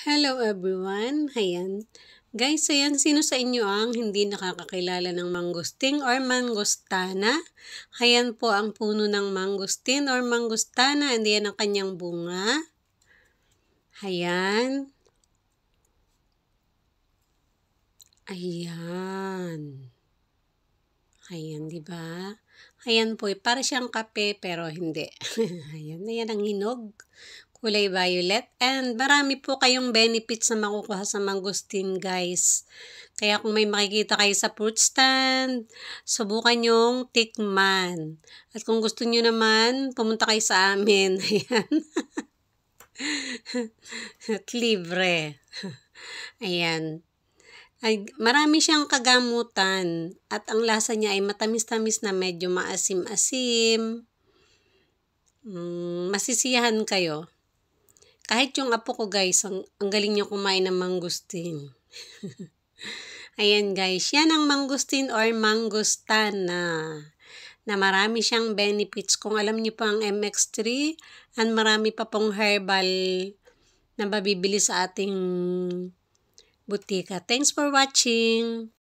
Hello everyone! Ayan. Guys, ayan, sino sa inyo ang hindi nakakakilala ng mangusting or mangostana? Ayan po ang puno ng mangustin or mangostana. And yan ang kanyang bunga. Ayan. Ayan. Ayan, di ba? Ayan po, eh, para siyang kape pero hindi. ayan, ayan ang hinog kulay violet. And marami po kayong benefits na makukuha sa mangosteen guys. Kaya kung may makikita kayo sa fruit stand, subukan yung tikman. At kung gusto nyo naman, pumunta kayo sa amin. Ayan. At libre. Ayan ay marami siyang kagamutan at ang lasa niya ay matamis-tamis na medyo maasim-asim. Mm, masisiyahan kayo. Kahit yung apo ko guys, ang, ang galing niya kumain ng mangustin. Ayan guys, yan ang mangustin or mangustana na marami siyang benefits. Kung alam niyo pa ang MX3 and marami pa pong herbal na mabibili sa ating butika. Thanks for watching!